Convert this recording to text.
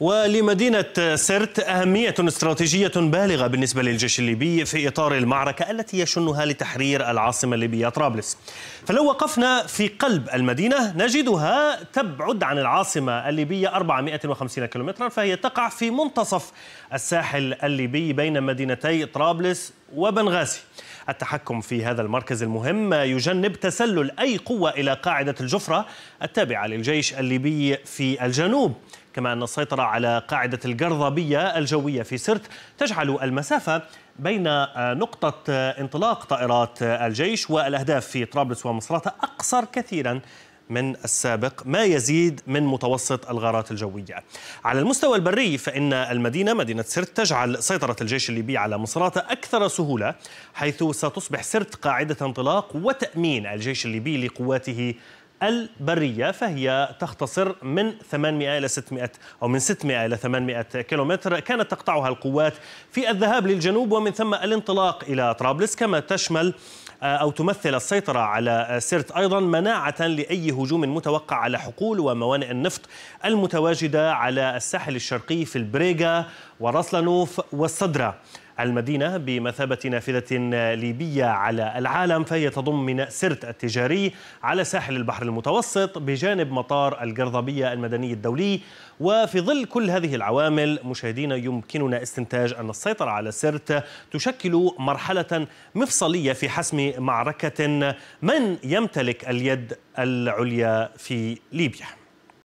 ولمدينة سرت أهمية استراتيجية بالغة بالنسبة للجيش الليبي في إطار المعركة التي يشنها لتحرير العاصمة الليبية طرابلس فلو وقفنا في قلب المدينة نجدها تبعد عن العاصمة الليبية 450 كيلومترا فهي تقع في منتصف الساحل الليبي بين مدينتي طرابلس وبنغازي التحكم في هذا المركز المهم يجنب تسلل أي قوة إلى قاعدة الجفرة التابعة للجيش الليبي في الجنوب كما أن السيطرة على قاعدة القرضبية الجوية في سرت تجعل المسافة بين نقطة انطلاق طائرات الجيش والأهداف في طرابلس ومصراتة أقصر كثيرا من السابق ما يزيد من متوسط الغارات الجوية على المستوى البري فإن المدينة مدينة سرت تجعل سيطرة الجيش الليبي على مصراتة أكثر سهولة حيث ستصبح سرت قاعدة انطلاق وتأمين الجيش الليبي لقواته البرية فهي تختصر من 800 إلى 600 أو من 600 إلى 800 كيلومتر كانت تقطعها القوات في الذهاب للجنوب ومن ثم الانطلاق إلى طرابلس كما تشمل آه، أو تمثل السيطرة على سرت أيضا مناعة لأي هجوم متوقع على حقول وموانئ النفط المتواجدة على الساحل الشرقي في البريغا ورسلانوف والصدرة المدينة بمثابة نافذة ليبية على العالم فهي تضم ميناء سرت التجاري على ساحل البحر المتوسط بجانب مطار القرضبية المدني الدولي وفي ظل كل هذه العوامل مشاهدينا يمكننا استنتاج أن السيطرة على سرت تشكل مرحلة مفصلية في حسم معركة من يمتلك اليد العليا في ليبيا